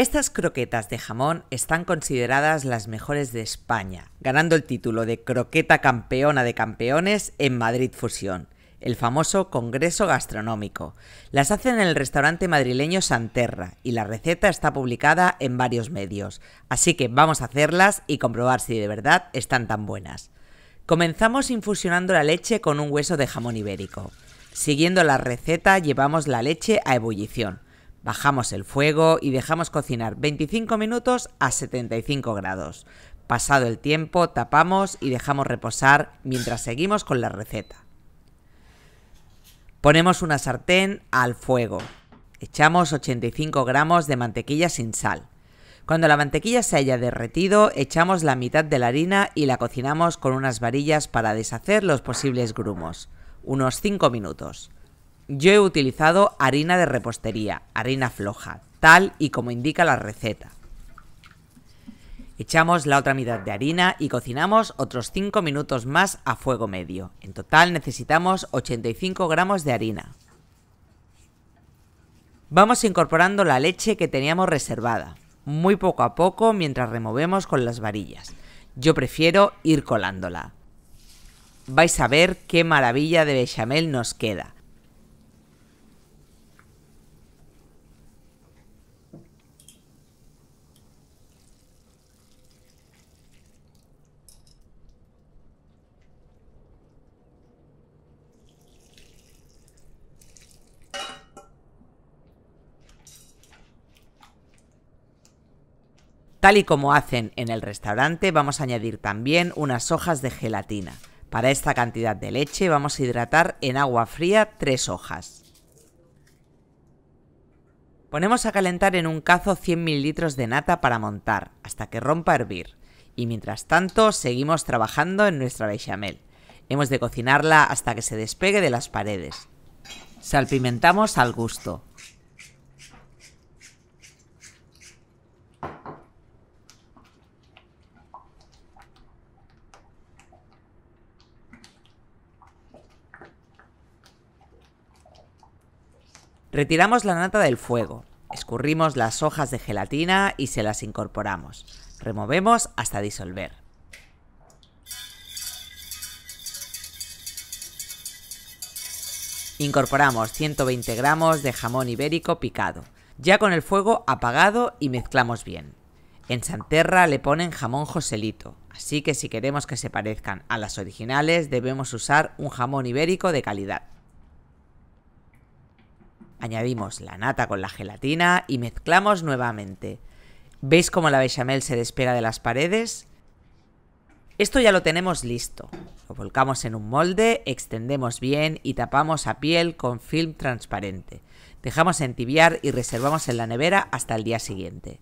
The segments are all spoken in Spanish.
Estas croquetas de jamón están consideradas las mejores de España, ganando el título de Croqueta Campeona de Campeones en Madrid Fusión, el famoso Congreso Gastronómico. Las hacen en el restaurante madrileño Santerra y la receta está publicada en varios medios, así que vamos a hacerlas y comprobar si de verdad están tan buenas. Comenzamos infusionando la leche con un hueso de jamón ibérico. Siguiendo la receta llevamos la leche a ebullición Bajamos el fuego y dejamos cocinar 25 minutos a 75 grados. Pasado el tiempo, tapamos y dejamos reposar mientras seguimos con la receta. Ponemos una sartén al fuego. Echamos 85 gramos de mantequilla sin sal. Cuando la mantequilla se haya derretido, echamos la mitad de la harina y la cocinamos con unas varillas para deshacer los posibles grumos. Unos 5 minutos. Yo he utilizado harina de repostería, harina floja, tal y como indica la receta. Echamos la otra mitad de harina y cocinamos otros 5 minutos más a fuego medio. En total necesitamos 85 gramos de harina. Vamos incorporando la leche que teníamos reservada, muy poco a poco mientras removemos con las varillas. Yo prefiero ir colándola. Vais a ver qué maravilla de bechamel nos queda. Tal y como hacen en el restaurante, vamos a añadir también unas hojas de gelatina. Para esta cantidad de leche vamos a hidratar en agua fría tres hojas. Ponemos a calentar en un cazo 100 ml de nata para montar, hasta que rompa a hervir. Y mientras tanto, seguimos trabajando en nuestra bechamel. Hemos de cocinarla hasta que se despegue de las paredes. Salpimentamos al gusto. Retiramos la nata del fuego, escurrimos las hojas de gelatina y se las incorporamos. Removemos hasta disolver. Incorporamos 120 gramos de jamón ibérico picado, ya con el fuego apagado y mezclamos bien. En Santerra le ponen jamón joselito, así que si queremos que se parezcan a las originales debemos usar un jamón ibérico de calidad. Añadimos la nata con la gelatina y mezclamos nuevamente. ¿Veis cómo la bechamel se despega de las paredes? Esto ya lo tenemos listo. Lo volcamos en un molde, extendemos bien y tapamos a piel con film transparente. Dejamos entibiar y reservamos en la nevera hasta el día siguiente.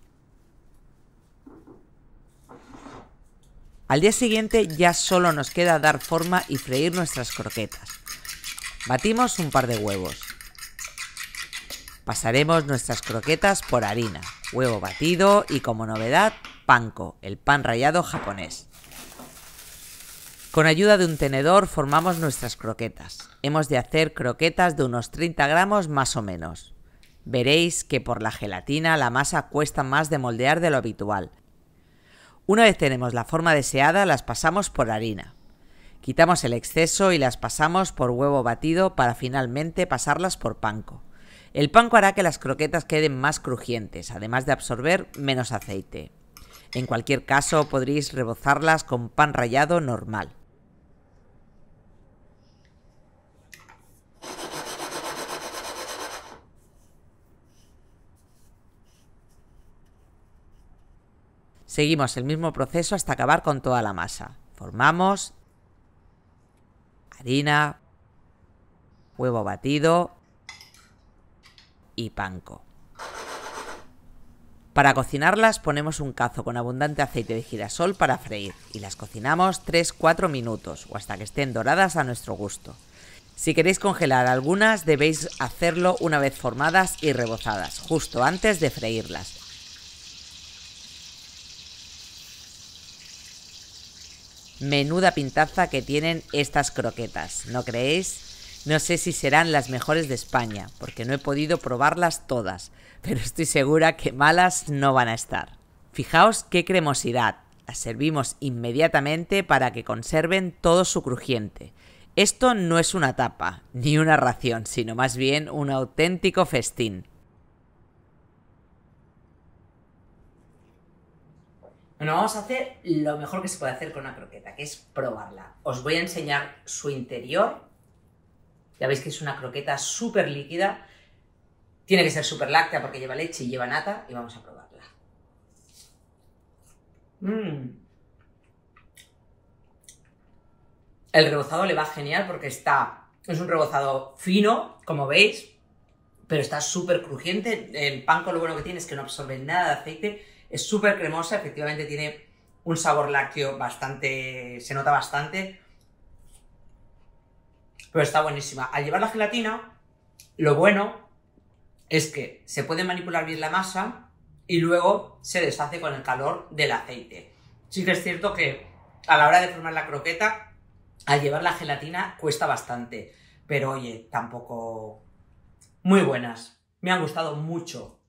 Al día siguiente ya solo nos queda dar forma y freír nuestras croquetas. Batimos un par de huevos. Pasaremos nuestras croquetas por harina, huevo batido y como novedad, panko, el pan rallado japonés. Con ayuda de un tenedor formamos nuestras croquetas. Hemos de hacer croquetas de unos 30 gramos más o menos. Veréis que por la gelatina la masa cuesta más de moldear de lo habitual. Una vez tenemos la forma deseada, las pasamos por harina. Quitamos el exceso y las pasamos por huevo batido para finalmente pasarlas por panko. El panko hará que las croquetas queden más crujientes, además de absorber menos aceite. En cualquier caso, podréis rebozarlas con pan rallado normal. Seguimos el mismo proceso hasta acabar con toda la masa. Formamos harina, huevo batido y Para cocinarlas ponemos un cazo con abundante aceite de girasol para freír y las cocinamos 3-4 minutos o hasta que estén doradas a nuestro gusto. Si queréis congelar algunas debéis hacerlo una vez formadas y rebozadas, justo antes de freírlas. Menuda pintaza que tienen estas croquetas, ¿no creéis? No sé si serán las mejores de España, porque no he podido probarlas todas, pero estoy segura que malas no van a estar. Fijaos qué cremosidad. Las servimos inmediatamente para que conserven todo su crujiente. Esto no es una tapa, ni una ración, sino más bien un auténtico festín. Bueno, vamos a hacer lo mejor que se puede hacer con una croqueta, que es probarla. Os voy a enseñar su interior ya veis que es una croqueta súper líquida. Tiene que ser súper láctea porque lleva leche y lleva nata. Y vamos a probarla. Mm. El rebozado le va genial porque está... Es un rebozado fino, como veis, pero está súper crujiente. El pan con lo bueno que tiene es que no absorbe nada de aceite. Es súper cremosa, efectivamente tiene un sabor lácteo bastante... se nota bastante pero está buenísima. Al llevar la gelatina, lo bueno es que se puede manipular bien la masa y luego se deshace con el calor del aceite. Sí que es cierto que a la hora de formar la croqueta, al llevar la gelatina cuesta bastante, pero oye, tampoco muy buenas. Me han gustado mucho